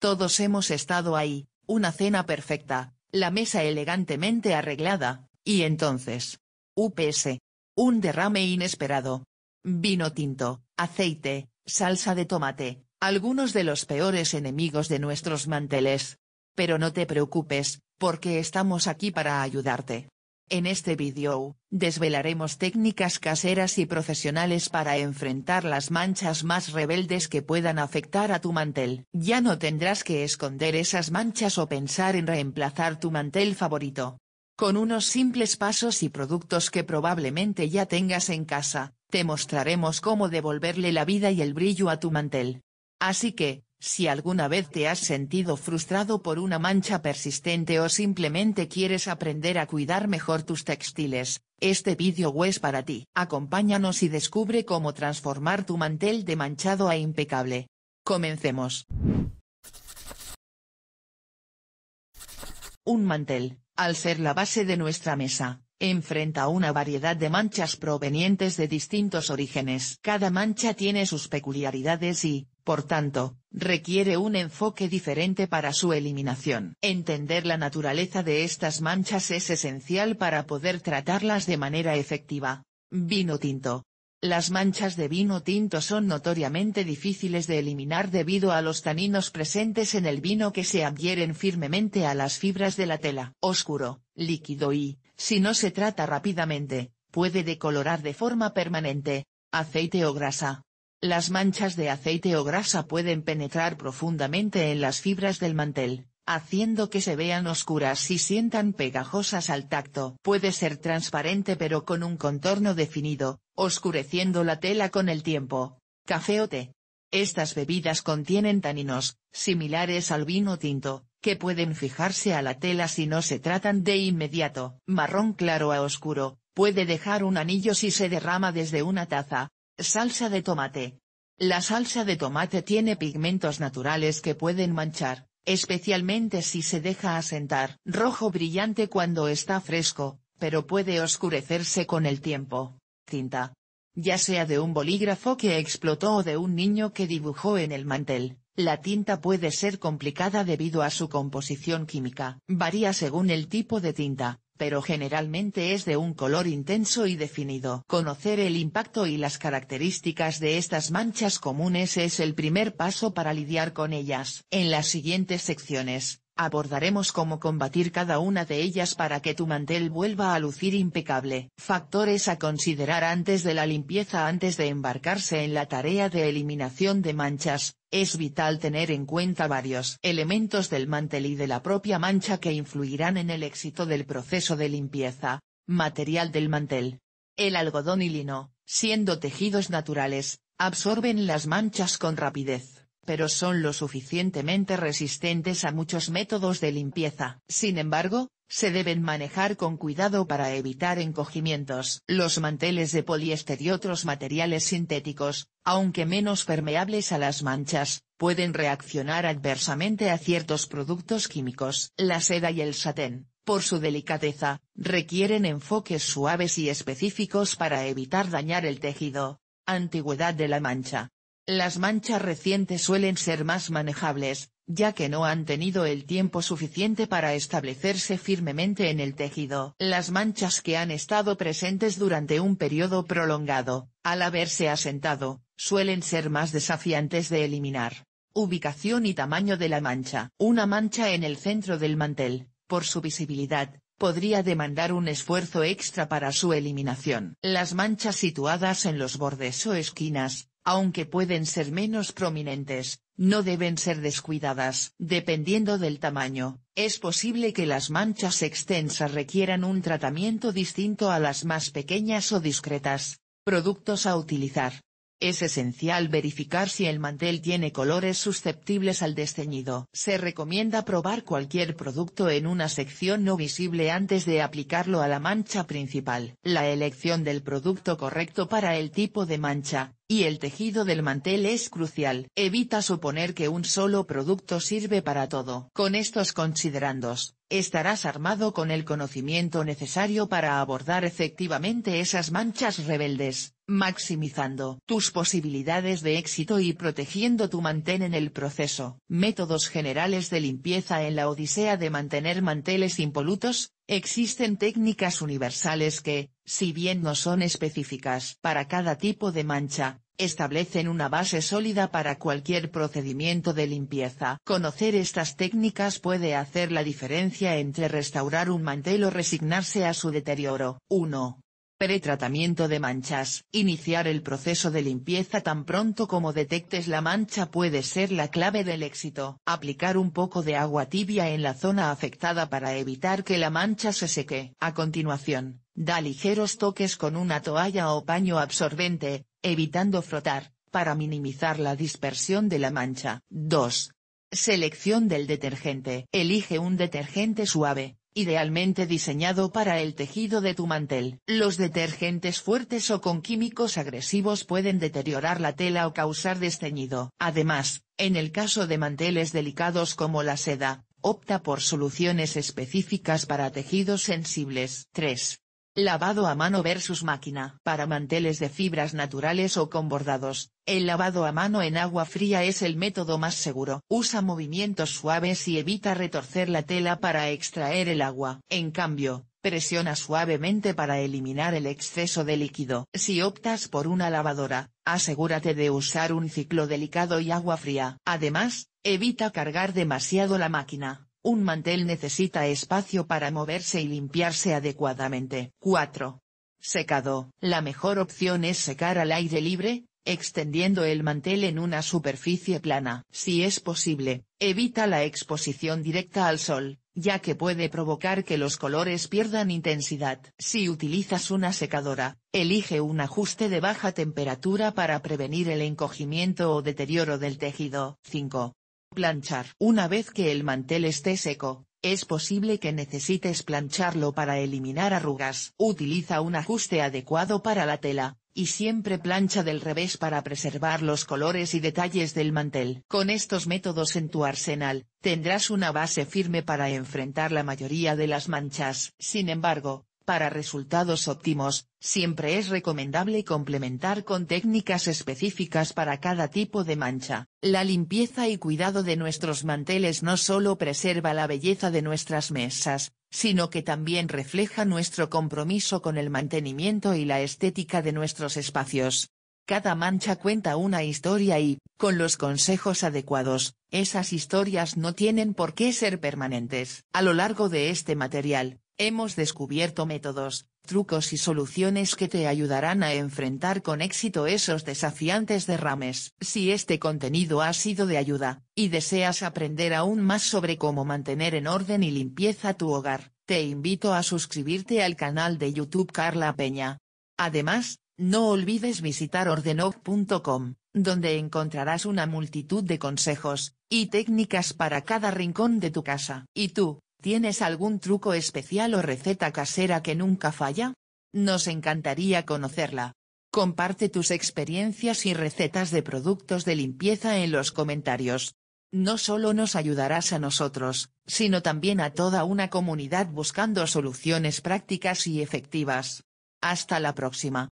Todos hemos estado ahí, una cena perfecta, la mesa elegantemente arreglada, y entonces. UPS. Un derrame inesperado. Vino tinto, aceite, salsa de tomate, algunos de los peores enemigos de nuestros manteles. Pero no te preocupes, porque estamos aquí para ayudarte. En este vídeo, desvelaremos técnicas caseras y profesionales para enfrentar las manchas más rebeldes que puedan afectar a tu mantel. Ya no tendrás que esconder esas manchas o pensar en reemplazar tu mantel favorito. Con unos simples pasos y productos que probablemente ya tengas en casa, te mostraremos cómo devolverle la vida y el brillo a tu mantel. Así que, si alguna vez te has sentido frustrado por una mancha persistente o simplemente quieres aprender a cuidar mejor tus textiles, este vídeo es para ti. Acompáñanos y descubre cómo transformar tu mantel de manchado a impecable. Comencemos. Un mantel, al ser la base de nuestra mesa, enfrenta una variedad de manchas provenientes de distintos orígenes. Cada mancha tiene sus peculiaridades y, por tanto, requiere un enfoque diferente para su eliminación. Entender la naturaleza de estas manchas es esencial para poder tratarlas de manera efectiva. Vino tinto. Las manchas de vino tinto son notoriamente difíciles de eliminar debido a los taninos presentes en el vino que se adhieren firmemente a las fibras de la tela. Oscuro, líquido y, si no se trata rápidamente, puede decolorar de forma permanente, aceite o grasa. Las manchas de aceite o grasa pueden penetrar profundamente en las fibras del mantel, haciendo que se vean oscuras y sientan pegajosas al tacto. Puede ser transparente pero con un contorno definido, oscureciendo la tela con el tiempo. Café o té. Estas bebidas contienen taninos, similares al vino tinto, que pueden fijarse a la tela si no se tratan de inmediato. Marrón claro a oscuro, puede dejar un anillo si se derrama desde una taza, Salsa de tomate. La salsa de tomate tiene pigmentos naturales que pueden manchar, especialmente si se deja asentar. Rojo brillante cuando está fresco, pero puede oscurecerse con el tiempo. Tinta. Ya sea de un bolígrafo que explotó o de un niño que dibujó en el mantel, la tinta puede ser complicada debido a su composición química. Varía según el tipo de tinta, pero generalmente es de un color intenso y definido. Conocer el impacto y las características de estas manchas comunes es el primer paso para lidiar con ellas. En las siguientes secciones, abordaremos cómo combatir cada una de ellas para que tu mantel vuelva a lucir impecable. Factores a considerar antes de la limpieza Antes de embarcarse en la tarea de eliminación de manchas, es vital tener en cuenta varios elementos del mantel y de la propia mancha que influirán en el éxito del proceso de limpieza. Material del mantel. El algodón y lino, siendo tejidos naturales, absorben las manchas con rapidez pero son lo suficientemente resistentes a muchos métodos de limpieza. Sin embargo, se deben manejar con cuidado para evitar encogimientos. Los manteles de poliéster y otros materiales sintéticos, aunque menos permeables a las manchas, pueden reaccionar adversamente a ciertos productos químicos. La seda y el satén, por su delicadeza, requieren enfoques suaves y específicos para evitar dañar el tejido. Antigüedad de la mancha. Las manchas recientes suelen ser más manejables, ya que no han tenido el tiempo suficiente para establecerse firmemente en el tejido. Las manchas que han estado presentes durante un periodo prolongado, al haberse asentado, suelen ser más desafiantes de eliminar. Ubicación y tamaño de la mancha. Una mancha en el centro del mantel, por su visibilidad, podría demandar un esfuerzo extra para su eliminación. Las manchas situadas en los bordes o esquinas, aunque pueden ser menos prominentes, no deben ser descuidadas. Dependiendo del tamaño, es posible que las manchas extensas requieran un tratamiento distinto a las más pequeñas o discretas. Productos a utilizar. Es esencial verificar si el mantel tiene colores susceptibles al desteñido. Se recomienda probar cualquier producto en una sección no visible antes de aplicarlo a la mancha principal. La elección del producto correcto para el tipo de mancha, y el tejido del mantel es crucial. Evita suponer que un solo producto sirve para todo. Con estos considerandos, estarás armado con el conocimiento necesario para abordar efectivamente esas manchas rebeldes, maximizando tus posibilidades de éxito y protegiendo tu mantén en el proceso. Métodos generales de limpieza en la odisea de mantener manteles impolutos, existen técnicas universales que, si bien no son específicas para cada tipo de mancha, establecen una base sólida para cualquier procedimiento de limpieza. Conocer estas técnicas puede hacer la diferencia entre restaurar un mantel o resignarse a su deterioro. 1. Pretratamiento de manchas. Iniciar el proceso de limpieza tan pronto como detectes la mancha puede ser la clave del éxito. Aplicar un poco de agua tibia en la zona afectada para evitar que la mancha se seque. A continuación, da ligeros toques con una toalla o paño absorbente, evitando frotar, para minimizar la dispersión de la mancha. 2. Selección del detergente. Elige un detergente suave, idealmente diseñado para el tejido de tu mantel. Los detergentes fuertes o con químicos agresivos pueden deteriorar la tela o causar desteñido. Además, en el caso de manteles delicados como la seda, opta por soluciones específicas para tejidos sensibles. 3. Lavado a mano versus máquina. Para manteles de fibras naturales o con bordados, el lavado a mano en agua fría es el método más seguro. Usa movimientos suaves y evita retorcer la tela para extraer el agua. En cambio, presiona suavemente para eliminar el exceso de líquido. Si optas por una lavadora, asegúrate de usar un ciclo delicado y agua fría. Además, evita cargar demasiado la máquina. Un mantel necesita espacio para moverse y limpiarse adecuadamente. 4. Secado. La mejor opción es secar al aire libre, extendiendo el mantel en una superficie plana. Si es posible, evita la exposición directa al sol, ya que puede provocar que los colores pierdan intensidad. Si utilizas una secadora, elige un ajuste de baja temperatura para prevenir el encogimiento o deterioro del tejido. 5. Planchar. Una vez que el mantel esté seco, es posible que necesites plancharlo para eliminar arrugas. Utiliza un ajuste adecuado para la tela, y siempre plancha del revés para preservar los colores y detalles del mantel. Con estos métodos en tu arsenal, tendrás una base firme para enfrentar la mayoría de las manchas. Sin embargo, para resultados óptimos, siempre es recomendable complementar con técnicas específicas para cada tipo de mancha. La limpieza y cuidado de nuestros manteles no solo preserva la belleza de nuestras mesas, sino que también refleja nuestro compromiso con el mantenimiento y la estética de nuestros espacios. Cada mancha cuenta una historia y, con los consejos adecuados, esas historias no tienen por qué ser permanentes. A lo largo de este material, Hemos descubierto métodos, trucos y soluciones que te ayudarán a enfrentar con éxito esos desafiantes derrames. Si este contenido ha sido de ayuda, y deseas aprender aún más sobre cómo mantener en orden y limpieza tu hogar, te invito a suscribirte al canal de YouTube Carla Peña. Además, no olvides visitar ordenog.com, donde encontrarás una multitud de consejos, y técnicas para cada rincón de tu casa. ¿Y tú? ¿Tienes algún truco especial o receta casera que nunca falla? Nos encantaría conocerla. Comparte tus experiencias y recetas de productos de limpieza en los comentarios. No solo nos ayudarás a nosotros, sino también a toda una comunidad buscando soluciones prácticas y efectivas. Hasta la próxima.